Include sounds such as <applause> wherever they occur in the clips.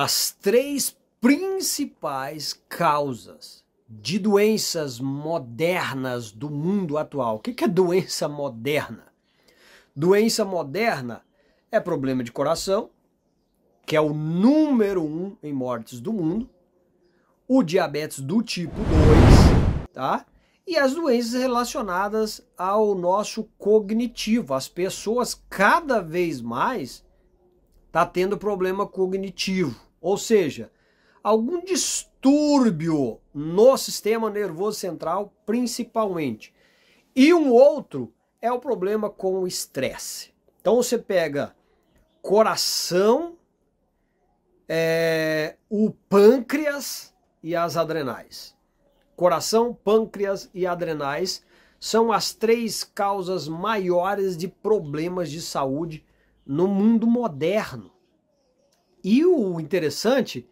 as três principais causas de doenças modernas do mundo atual. O que é doença moderna? Doença moderna é problema de coração, que é o número um em mortes do mundo, o diabetes do tipo 2, tá? E as doenças relacionadas ao nosso cognitivo. As pessoas cada vez mais tá tendo problema cognitivo ou seja, algum distúrbio no sistema nervoso central, principalmente. E um outro é o problema com o estresse. Então você pega coração, é, o pâncreas e as adrenais. Coração, pâncreas e adrenais são as três causas maiores de problemas de saúde no mundo moderno. E o interessante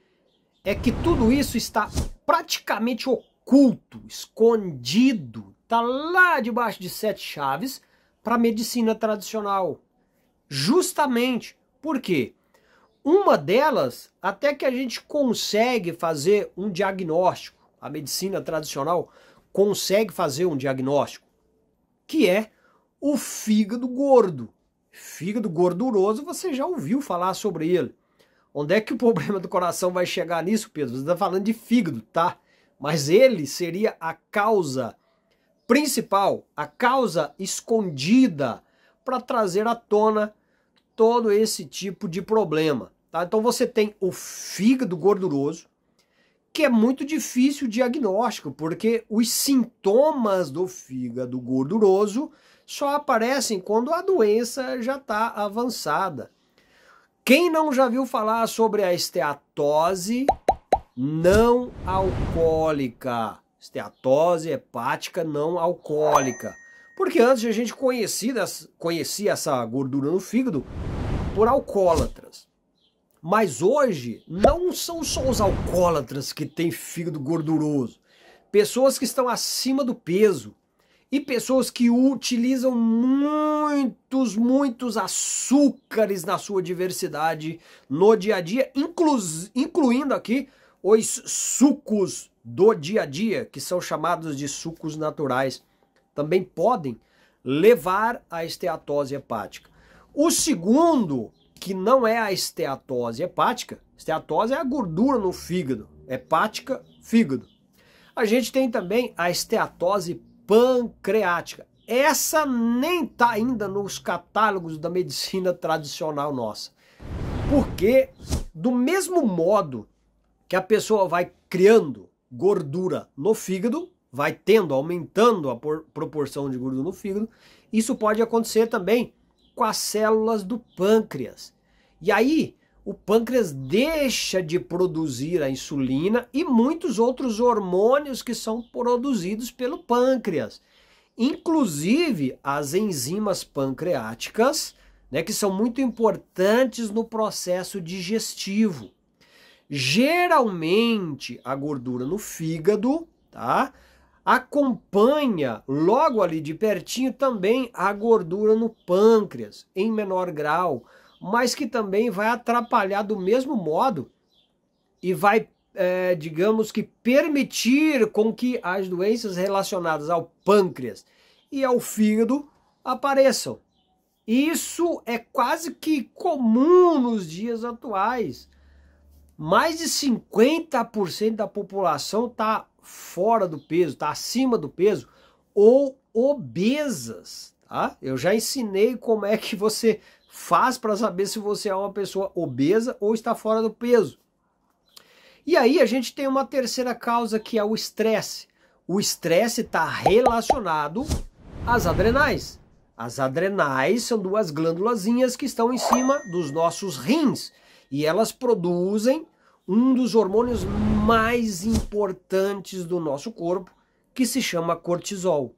é que tudo isso está praticamente oculto, escondido, está lá debaixo de sete chaves para a medicina tradicional. Justamente porque uma delas, até que a gente consegue fazer um diagnóstico, a medicina tradicional consegue fazer um diagnóstico, que é o fígado gordo. Fígado gorduroso, você já ouviu falar sobre ele. Onde é que o <laughs> problema do coração vai chegar nisso, Pedro? Você está falando de fígado, tá? Mas ele seria a causa principal, a causa escondida para trazer à tona todo esse tipo de problema. Tá? Então você tem o fígado gorduroso, que é muito difícil o diagnóstico, porque os sintomas do fígado gorduroso só aparecem quando a doença já está avançada. Quem não já viu falar sobre a esteatose não alcoólica? Esteatose hepática não alcoólica. Porque antes a gente conhecia, conhecia essa gordura no fígado por alcoólatras. Mas hoje não são só os alcoólatras que têm fígado gorduroso. Pessoas que estão acima do peso, e pessoas que utilizam muitos, muitos açúcares na sua diversidade no dia a dia, inclu incluindo aqui os sucos do dia a dia, que são chamados de sucos naturais, também podem levar à esteatose hepática. O segundo, que não é a esteatose hepática, esteatose é a gordura no fígado, hepática, fígado. A gente tem também a esteatose pancreática. Essa nem está ainda nos catálogos da medicina tradicional nossa. Porque, do mesmo modo que a pessoa vai criando gordura no fígado, vai tendo, aumentando a proporção de gordura no fígado, isso pode acontecer também com as células do pâncreas. E aí, o pâncreas deixa de produzir a insulina e muitos outros hormônios que são produzidos pelo pâncreas, inclusive as enzimas pancreáticas, né, que são muito importantes no processo digestivo. Geralmente, a gordura no fígado, tá? acompanha logo ali de pertinho também a gordura no pâncreas, em menor grau, mas que também vai atrapalhar do mesmo modo e vai, é, digamos que, permitir com que as doenças relacionadas ao pâncreas e ao fígado apareçam. Isso é quase que comum nos dias atuais. Mais de 50% da população está fora do peso, está acima do peso, ou obesas. Tá? Eu já ensinei como é que você faz para saber se você é uma pessoa obesa ou está fora do peso. E aí a gente tem uma terceira causa que é o estresse. O estresse está relacionado às adrenais. As adrenais são duas glândulazinhas que estão em cima dos nossos rins e elas produzem um dos hormônios mais importantes do nosso corpo, que se chama cortisol.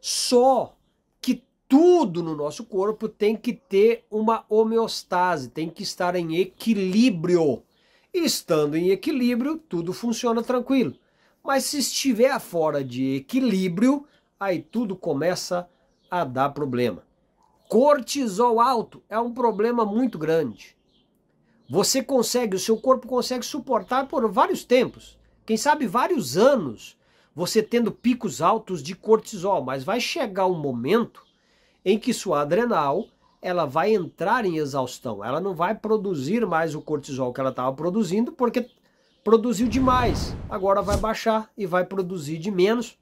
Só tudo no nosso corpo tem que ter uma homeostase, tem que estar em equilíbrio. E estando em equilíbrio, tudo funciona tranquilo. Mas se estiver fora de equilíbrio, aí tudo começa a dar problema. Cortisol alto é um problema muito grande. Você consegue, o seu corpo consegue suportar por vários tempos, quem sabe vários anos, você tendo picos altos de cortisol, mas vai chegar um momento em que sua adrenal ela vai entrar em exaustão, ela não vai produzir mais o cortisol que ela estava produzindo, porque produziu demais. Agora vai baixar e vai produzir de menos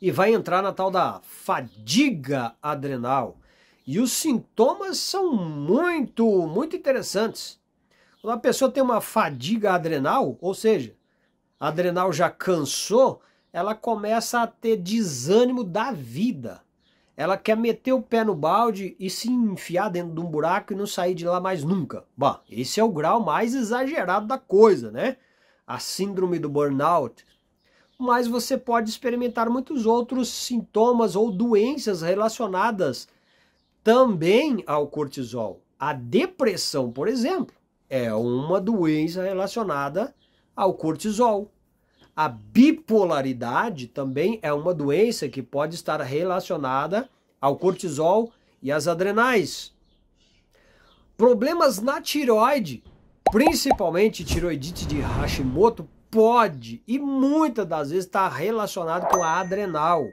e vai entrar na tal da fadiga adrenal. E os sintomas são muito, muito interessantes. Quando a pessoa tem uma fadiga adrenal, ou seja, a adrenal já cansou, ela começa a ter desânimo da vida ela quer meter o pé no balde e se enfiar dentro de um buraco e não sair de lá mais nunca. Bom, esse é o grau mais exagerado da coisa, né? A síndrome do burnout. Mas você pode experimentar muitos outros sintomas ou doenças relacionadas também ao cortisol. A depressão, por exemplo, é uma doença relacionada ao cortisol. A bipolaridade também é uma doença que pode estar relacionada ao cortisol e às adrenais. Problemas na tireoide, principalmente tiroidite de Hashimoto, pode e muitas das vezes está relacionado com a adrenal.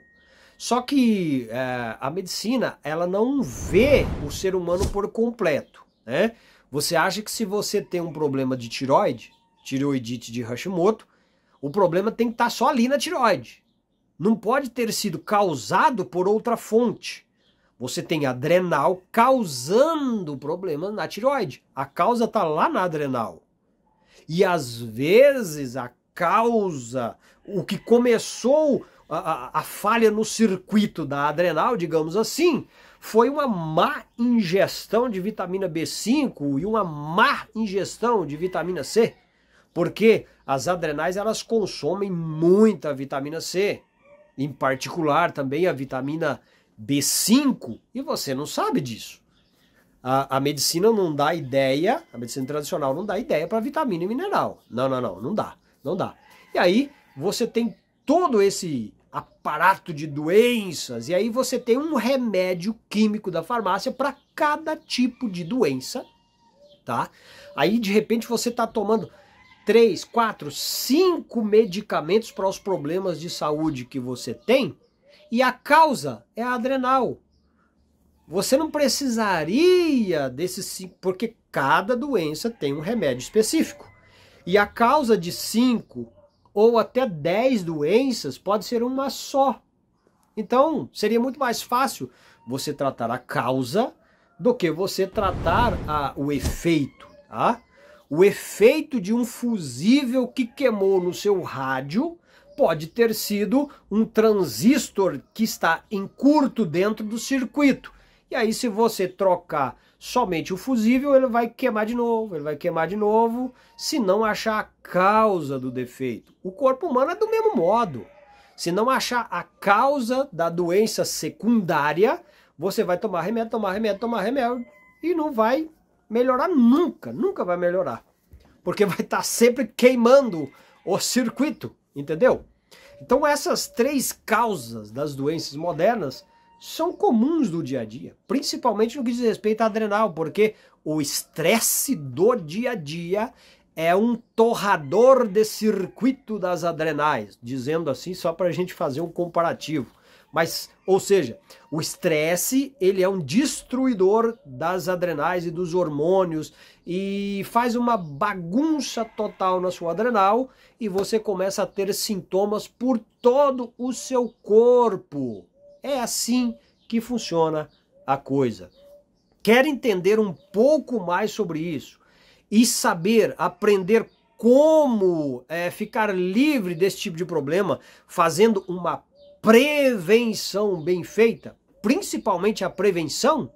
Só que é, a medicina ela não vê o ser humano por completo. Né? Você acha que se você tem um problema de tiroide, tiroidite de Hashimoto, o problema tem que estar tá só ali na tiroide. Não pode ter sido causado por outra fonte. Você tem adrenal causando problema na tiroide. A causa está lá na adrenal. E às vezes a causa, o que começou a, a, a, falha no circuito da adrenal, digamos assim, foi uma má ingestão de vitamina B5 e uma má ingestão de vitamina C. Porque as adrenais elas consomem muita vitamina C, em particular também a vitamina B5, e você não sabe disso. A, a medicina não dá ideia, a medicina tradicional não dá ideia para vitamina e mineral. Não, não, não, não dá, não dá. E aí você tem todo esse aparato de doenças, e aí você tem um remédio químico da farmácia para cada tipo de doença, tá? Aí de repente você está tomando três, quatro, cinco medicamentos para os problemas de saúde que você tem e a causa é a adrenal. Você não precisaria desses cinco, porque cada doença tem um remédio específico. E a causa de cinco ou até dez doenças pode ser uma só. Então, seria muito mais fácil você tratar a causa do que você tratar a, o efeito, tá? O efeito de um fusível que queimou no seu rádio pode ter sido um transistor que está em curto dentro do circuito. E aí, se você trocar somente o fusível, ele vai queimar de novo, ele vai queimar de novo, se não achar a causa do defeito. O corpo humano é do mesmo modo. Se não achar a causa da doença secundária, você vai tomar remédio, tomar remédio, tomar remédio e não vai melhorar nunca, nunca vai melhorar. Porque vai estar tá sempre queimando o circuito, entendeu? Então essas três causas das doenças modernas são comuns do dia a dia, principalmente no que diz respeito à adrenal, porque o estresse do dia a dia é um torrador de circuito das adrenais, dizendo assim só para a gente fazer um comparativo. Mas, ou seja, o estresse, ele é um destruidor das adrenais e dos hormônios e faz uma bagunça total na sua adrenal e você começa a ter sintomas por todo o seu corpo. É assim que funciona a coisa. Quer entender um pouco mais sobre isso e saber, aprender como é, ficar livre desse tipo de problema, fazendo uma prevenção bem feita, principalmente a prevenção,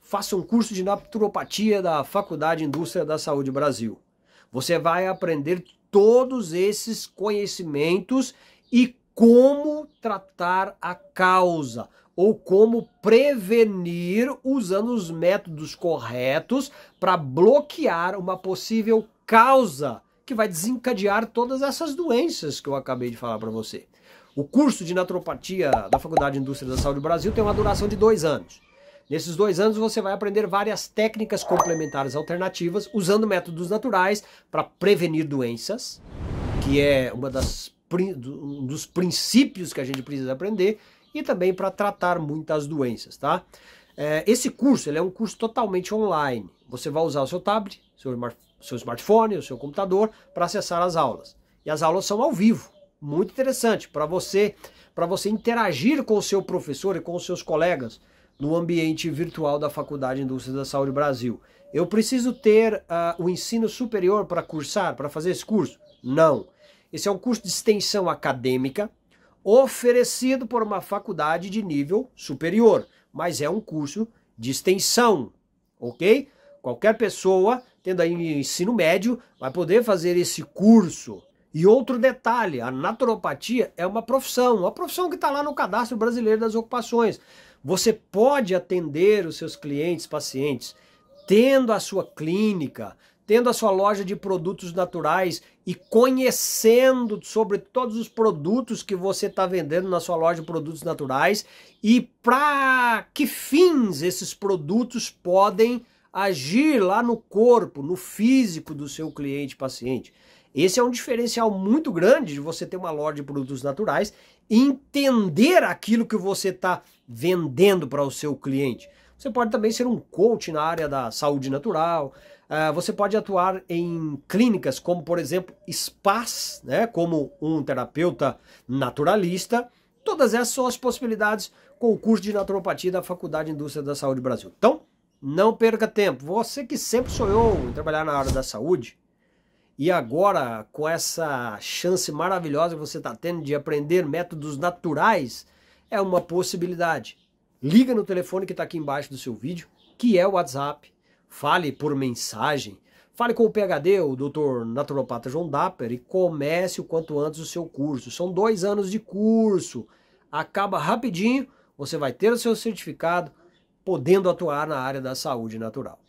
faça um curso de naturopatia da Faculdade Indústria da Saúde Brasil. Você vai aprender todos esses conhecimentos e como tratar a causa ou como prevenir usando os métodos corretos para bloquear uma possível causa que vai desencadear todas essas doenças que eu acabei de falar para você. O curso de naturopatia da Faculdade de Indústria da Saúde do Brasil tem uma duração de dois anos. Nesses dois anos você vai aprender várias técnicas complementares alternativas usando métodos naturais para prevenir doenças, que é uma das, um dos princípios que a gente precisa aprender, e também para tratar muitas doenças, tá? É, esse curso ele é um curso totalmente online. Você vai usar o seu tablet, seu, seu smartphone, o seu computador para acessar as aulas. E as aulas são ao vivo muito interessante para você, para você interagir com o seu professor e com os seus colegas no ambiente virtual da Faculdade de Indústria da Saúde Brasil. Eu preciso ter uh, o ensino superior para cursar, para fazer esse curso? Não. Esse é um curso de extensão acadêmica oferecido por uma faculdade de nível superior, mas é um curso de extensão, ok? Qualquer pessoa, tendo aí ensino médio, vai poder fazer esse curso e outro detalhe, a naturopatia é uma profissão, uma profissão que está lá no Cadastro Brasileiro das Ocupações. Você pode atender os seus clientes, pacientes, tendo a sua clínica, tendo a sua loja de produtos naturais e conhecendo sobre todos os produtos que você está vendendo na sua loja de produtos naturais e para que fins esses produtos podem agir lá no corpo, no físico do seu cliente, paciente. Esse é um diferencial muito grande de você ter uma loja de produtos naturais e entender aquilo que você está vendendo para o seu cliente. Você pode também ser um coach na área da saúde natural. Uh, você pode atuar em clínicas como, por exemplo, spas, né, como um terapeuta naturalista. Todas essas são as possibilidades com o curso de naturopatia da Faculdade de Indústria da Saúde Brasil. Então, não perca tempo. Você que sempre sonhou em trabalhar na área da saúde, e agora, com essa chance maravilhosa que você está tendo de aprender métodos naturais, é uma possibilidade. Liga no telefone que está aqui embaixo do seu vídeo, que é o WhatsApp. Fale por mensagem. Fale com o PHD, o Dr. Naturopata João Dapper, e comece o quanto antes o seu curso. São dois anos de curso. Acaba rapidinho, você vai ter o seu certificado, podendo atuar na área da saúde natural.